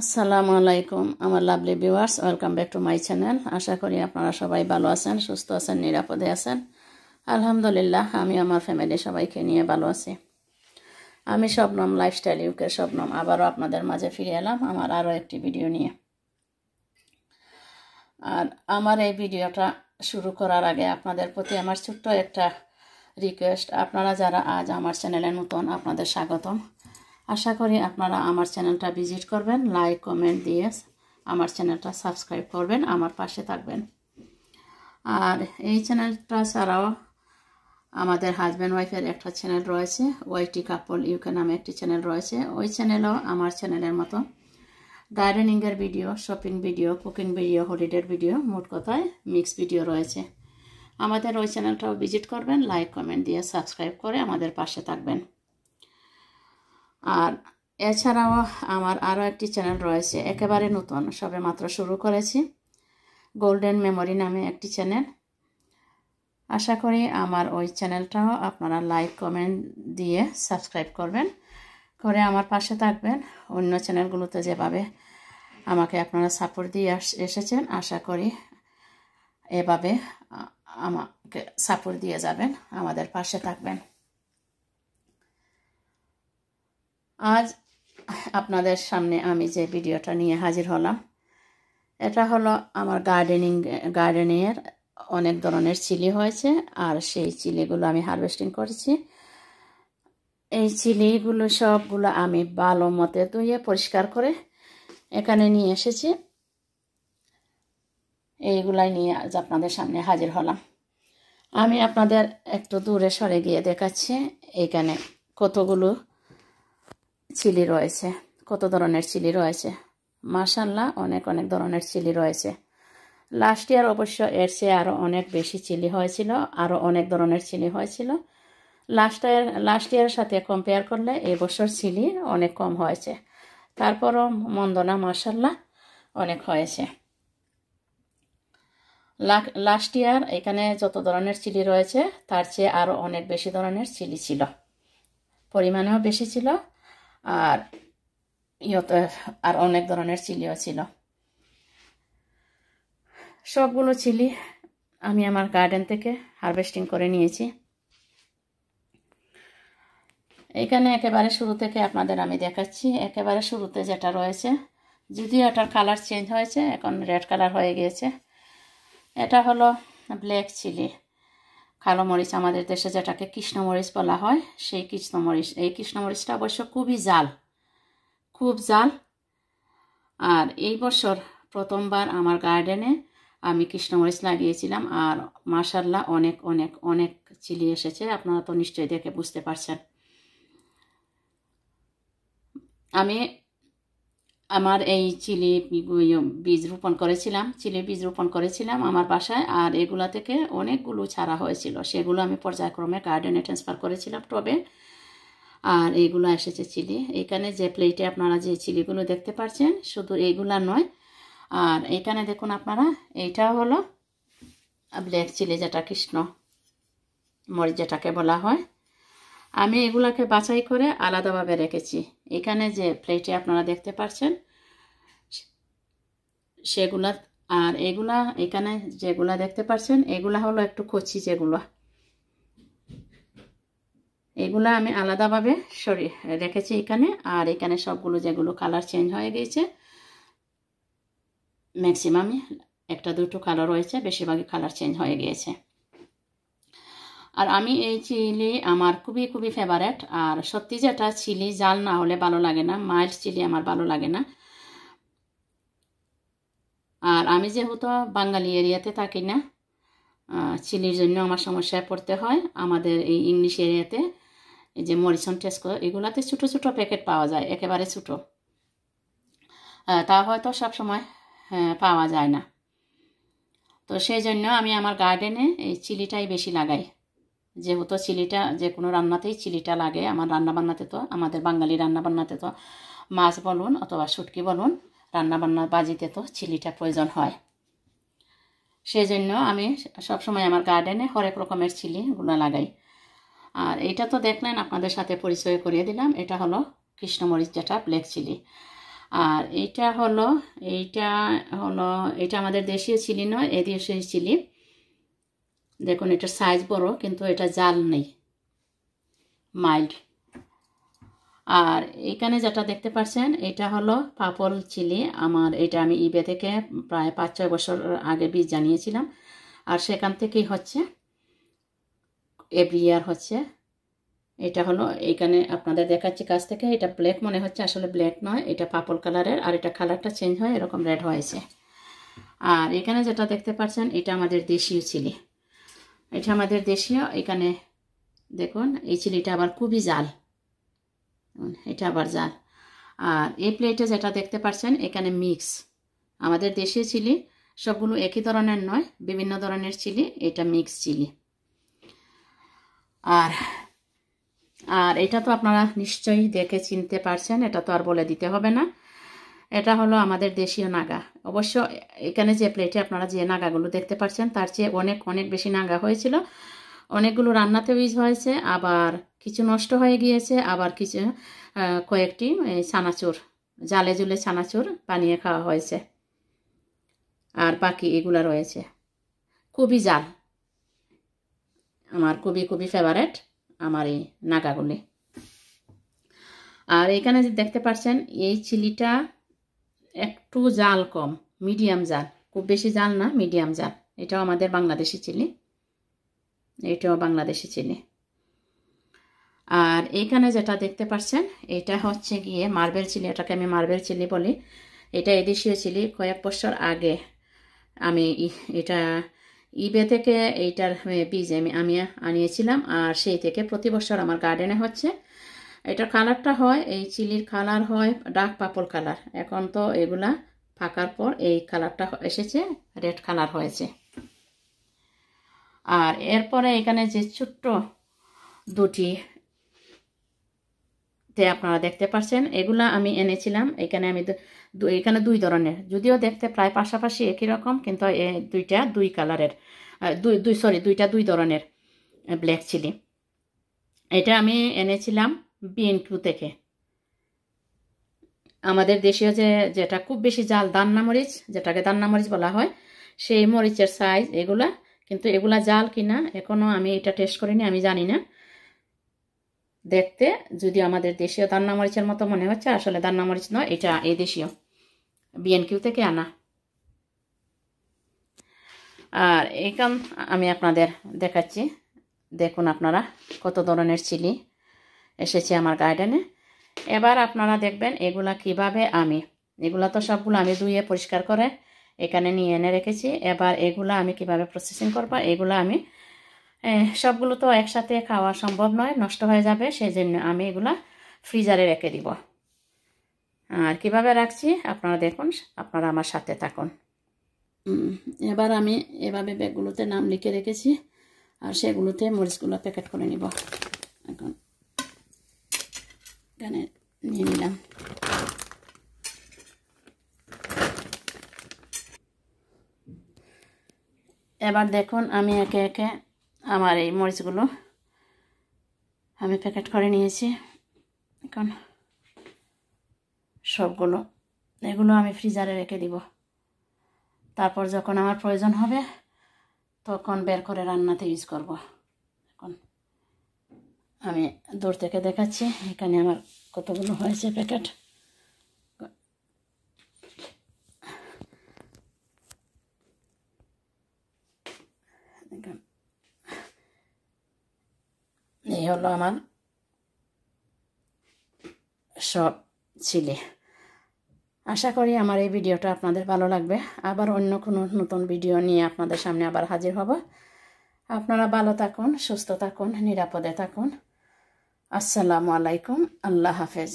আসসালামু আলাইকুম আমার lovely viewers welcome back to my channel আশা করি আপনারা সবাই ভালো আছেন সুস্থ আছেন নিরাপদে আছেন আলহামদুলিল্লাহ আমি আমার ফ্যামিলি সবাইকে নিয়ে ভালো আছি আমি স্বপ্নম লাইফস্টাইল ইউকে স্বপ্নম আবারও আপনাদের মাঝে ফিরে এলাম আমার আরও একটি ভিডিও নিয়ে আর আমার এই ভিডিওটা শুরু করার আগে আপনাদের প্রতি আমার ছোট্ট একটা রিকোয়েস্ট আপনারা যারা আজ আমার চ্যানেলে নতুন আপনাদের স্বাগতম আশা করি আপনারা আমার চ্যানেলটা ভিজিট করবেন লাইক কমেন্ট দিয়ে আমার চ্যানেলটা সাবস্ক্রাইব করবেন আমার পাশে থাকবেন আর এই চ্যানেলটা ছাড়াও আমাদের হাজব্যান্ড ওয়াইফের একটা চ্যানেল রয়েছে ওয়াইটি কাপল ইউকে নামে একটি চ্যানেল রয়েছে ওই চ্যানেলও আমার চ্যানেলের মতো গার্ডেনিংয়ের video shopping video cooking video হলিডের ভিডিও মোট কথায় মিক্স ভিডিও রয়েছে আমাদের ওই চ্যানেলটাও ভিজিট করবেন লাইক কমেন্ট দিয়ে সাবস্ক্রাইব করে আমাদের পাশে থাকবেন আর এছাড়াও আমার আরও একটি চ্যানেল রয়েছে একেবারে নতুন সবে মাত্র শুরু করেছি গোল্ডেন মেমোরি নামে একটি চ্যানেল আশা করি আমার ওই চ্যানেলটাও আপনারা লাইক কমেন্ট দিয়ে সাবস্ক্রাইব করবেন করে আমার পাশে থাকবেন অন্য চ্যানেলগুলোতে যেভাবে আমাকে আপনারা সাপোর্ট দিয়ে এসেছেন আশা করি এভাবে আমাকে সাপোর্ট দিয়ে যাবেন আমাদের পাশে থাকবেন আজ আপনাদের সামনে আমি যে ভিডিওটা নিয়ে হাজির হলাম এটা হলো আমার গার্ডেনিং গার্ডেনিংয়ের অনেক ধরনের চিলি হয়েছে আর সেই চিলিগুলো আমি হারভেস্টিং করেছি এই চিলিগুলো সবগুলো আমি ভালো মতে ধুয়ে পরিষ্কার করে এখানে নিয়ে এসেছি এইগুলাই নিয়ে আজ আপনাদের সামনে হাজির হলাম আমি আপনাদের একটু দূরে সরে গিয়ে দেখাচ্ছি এখানে কতগুলো চিলি রয়েছে কত ধরনের চিলি রয়েছে মাসাল্লাহ অনেক অনেক ধরনের চিলি রয়েছে লাস্ট ইয়ার অবশ্য এর চেয়ে আরও অনেক বেশি চিলি হয়েছিল আরও অনেক ধরনের চিলি হয়েছিল লাস্ট ইয়ার লাস্ট ইয়ারের সাথে কম্পেয়ার করলে এবছর চিলি অনেক কম হয়েছে তারপরও মন্দনা মাসাল্লাহ অনেক হয়েছে লাস্ট ইয়ার এখানে যত ধরনের চিলি রয়েছে তার চেয়ে আরও অনেক বেশি ধরনের চিলি ছিল পরিমাণেও বেশি ছিল আর ইয়তে আর অনেক ধরনের চিলিও ছিল সবগুলো চিলি আমি আমার গার্ডেন থেকে হারভেস্টিং করে নিয়েছি এখানে একেবারে শুরু থেকে আপনাদের আমি দেখাচ্ছি একেবারে শুরুতে যেটা রয়েছে যদিও এটার কালার চেঞ্জ হয়েছে এখন রেড কালার হয়ে গিয়েছে এটা হলো ব্ল্যাক চিলি কালো মরিচ আমাদের দেশে যেটাকে কৃষ্ণমরিচ বলা হয় সেই কৃষ্ণমরিচ এই কৃষ্ণমরিচটা অবশ্য খুবই জাল খুব জাল আর এই বছর প্রথমবার আমার গার্ডেনে আমি কৃষ্ণমরিচ লাগিয়েছিলাম আর মাসাল্লাহ অনেক অনেক অনেক চিলি এসেছে আপনারা তো নিশ্চয়ই দেখে বুঝতে পারছেন আমি আমার এই চিলি বীজ রোপণ করেছিলাম চিলি বীজ রোপণ করেছিলাম আমার বাসায় আর এগুলা থেকে অনেকগুলো ছাড়া হয়েছিল সেগুলো আমি পর্যায়ক্রমে গার্ডেনে ট্রান্সফার করেছিলাম টবে আর এইগুলো এসেছে চিলি এখানে যে প্লেটে আপনারা যে চিলিগুলো দেখতে পাচ্ছেন শুধু এইগুলা নয় আর এখানে দেখুন আপনারা এইটা হলো ব্ল্যাক চিলি যেটা কৃষ্ণ মরি যেটাকে বলা হয় আমি এগুলাকে বাছাই করে আলাদাভাবে রেখেছি এখানে যে প্লেটে আপনারা দেখতে পাচ্ছেন সেগুলা আর এগুলা এখানে যেগুলা দেখতে পাচ্ছেন এগুলা হলো একটু কচি যেগুলা এগুলা আমি আলাদাভাবে সরি রেখেছি এখানে আর এখানে সবগুলো যেগুলো কালার চেঞ্জ হয়ে গিয়েছে ম্যাক্সিমামই একটা দুটো কালার রয়েছে বেশিরভাগই কালার চেঞ্জ হয়ে গিয়েছে আর আমি এই চিলি আমার খুবই খুবই ফেভারেট আর সত্যি যেটা চিলি জাল না হলে ভালো লাগে না মাইল্ড চিলি আমার ভালো লাগে না আর আমি যেহেতু বাঙালি এরিয়াতে থাকি না চিলির জন্য আমার সমস্যায় পড়তে হয় আমাদের এই ইংলিশ এরিয়াতে এই যে মরিচন টেস্কো এগুলাতে ছোটো ছোটো প্যাকেট পাওয়া যায় একেবারে ছোটো তা হয়তো সবসময় হ্যাঁ, পাওয়া যায় না তো সেই জন্য আমি আমার গার্ডেনে এই চিলিটাই বেশি লাগাই যেহেতু চিলিটা যে কোনো রান্নাতেই চিলিটা লাগে আমার রান্নাবান্নাতে তো আমাদের বাঙালি রান্নাবান্নাতে তো মাছ বলুন অথবা শুটকি বলুন রান্নাবান্না বাজিতে তো চিলিটা প্রয়োজন হয় সেই জন্য আমি সবসময় আমার গার্ডেনে হরেক রকমের চিলি লাগাই আর এটা তো দেখলেন আপনাদের সাথে পরিচয় করিয়ে দিলাম এটা হলো কৃষ্ণমরিচ যেটা ব্ল্যাক চিলি আর এটা হলো এইটা হলো এটা আমাদের দেশীয় চিলি নয় এদেশীয় চিলি দেখুন এটা সাইজ বড় কিন্তু এটা জাল নেই মাইল্ড আর এখানে যেটা দেখতে পাচ্ছেন এটা হলো পাপল চিলি আমার এটা আমি ইবে থেকে প্রায় পাঁচ ছয় বছর আগে বীজ জানিয়েছিলাম আর সেখান থেকেই হচ্ছে এভরি ইয়ার হচ্ছে এটা হলো এখানে আপনাদের দেখাচ্ছি কাছ থেকে এটা ব্ল্যাক মনে হচ্ছে আসলে ব্ল্যাক নয় এটা পাপল কালারের আর এটা কালারটা চেঞ্জ হয় এরকম রেড হয়েছে আর এখানে যেটা দেখতে পাচ্ছেন এটা আমাদের দেশীয় চিলি এটা আমাদের দেশীয় এখানে দেখুন এই চিলিটা আবার খুবই জাল এটা আবার আর এই প্লেটে যেটা দেখতে পাচ্ছেন এখানে মিক্স আমাদের দেশি চিলি সবগুলো একই ধরনের নয় বিভিন্ন ধরনের চিলি এটা মিক্স চিলি আর আর এটা তো আপনারা নিশ্চয়ই দেখে চিনতে পারছেন এটা তো আর বলে দিতে হবে না এটা হলো আমাদের দেশীয় নাগা অবশ্য এখানে যে প্লেটে আপনারা যে নাগাগুলো দেখতে পাচ্ছেন তার চেয়ে অনেক অনেক বেশি নাগা হয়েছিল অনেকগুলো রান্নাতে ইউজ হয়েছে আবার কিছু নষ্ট হয়ে গিয়েছে আবার কিছু কয়েকটি ছানাচুর জালে জুলে ছানাচুর বানিয়ে খাওয়া হয়েছে আর বাকি এগুলো রয়েছে কবি জাল আমার কবি কবি ফেভারেট আমার এই নাগাগুলি আর এখানে যে দেখতে পাচ্ছেন এই চিলিটা একটু জাল কম মিডিয়াম জাল খুব বেশি জাল না মিডিয়াম জাল এটাও আমাদের বাংলাদেশি চিলি এটাও বাংলাদেশি চিনি আর এইখানে যেটা দেখতে পাচ্ছেন এটা হচ্ছে গিয়ে মার্বেল চিলি এটাকে আমি মার্বেল চিলি বলি এটা এদেশীয় চিলি কয়েক বছর আগে আমি এটা ইবে থেকে এইটার বীজ আমি আমি আনিয়েছিলাম আর সেই থেকে প্রতি বছর আমার গার্ডেনে হচ্ছে এটার কালারটা হয় এই চিলির কালার হয় ডাক পাপল কালার এখন তো এগুলা ফাঁকার পর এই কালারটা এসেছে রেড কালার হয়েছে আর এরপরে এখানে যে ছোট্ট দুটি তে আপনারা দেখতে পাচ্ছেন এগুলা আমি এনেছিলাম এখানে আমি এখানে দুই ধরনের যদিও দেখতে প্রায় পাশাপাশি একই রকম কিন্তু দুইটা দুই কালারের দুই দুই সরি দুইটা দুই ধরনের ব্ল্যাক চিলি এটা আমি এনেছিলাম টু থেকে আমাদের দেশীয় যে যেটা খুব বেশি জাল দান্না মরিচ যেটাকে দান্না মরিচ বলা হয় সেই মরিচের সাইজ এগুলা কিন্তু এগুলা জাল কিনা এখনও আমি এটা টেস্ট করিনি আমি জানি না দেখতে যদি আমাদের দেশীয় দান্নামরিচের মতো মনে হচ্ছে আসলে দান্নামরিচ নয় এটা এই দেশীয় বিএনকিউ থেকে আনা আর এখান আমি আপনাদের দেখাচ্ছি দেখুন আপনারা কত ধরনের চিলি এসেছে আমার গার্ডেনে এবার আপনারা দেখবেন এগুলা কিভাবে আমি এগুলা তো সবগুলো আমি ধুয়ে পরিষ্কার করে এখানে নিয়ে এনে রেখেছি এবার এগুলো আমি কিভাবে প্রসেসিং করবো এগুলো আমি সবগুলো তো একসাথে খাওয়া সম্ভব নয় নষ্ট হয়ে যাবে সেই জন্য আমি এগুলো ফ্রিজারে রেখে দিব আর কিভাবে রাখছি আপনারা দেখুন আপনারা আমার সাথে থাকুন এবার আমি এভাবে ব্যাগগুলোতে নাম লিখে রেখেছি আর সেগুলোতে মরিচগুলো প্যাকেট করে নিব এখন এখানে নিয়ে নিলাম এবার দেখুন আমি একে একে আমার এই মরিচগুলো আমি প্যাকেট করে নিয়েছি এখন সবগুলো এগুলো আমি ফ্রিজারে রেখে দিব তারপর যখন আমার প্রয়োজন হবে তখন বের করে রান্নাতে ইউজ করব এখন আমি দূর থেকে দেখাচ্ছি এখানে আমার কতগুলো হয়েছে প্যাকেট এই হলো আমার সব ছিলে আশা করি আমার এই ভিডিওটা আপনাদের ভালো লাগবে আবার অন্য কোনো নতুন ভিডিও নিয়ে আপনাদের সামনে আবার হাজির হব আপনারা ভালো থাকুন সুস্থ থাকুন নিরাপদে থাকুন আসসালামু আলাইকুম আল্লাহ হাফেজ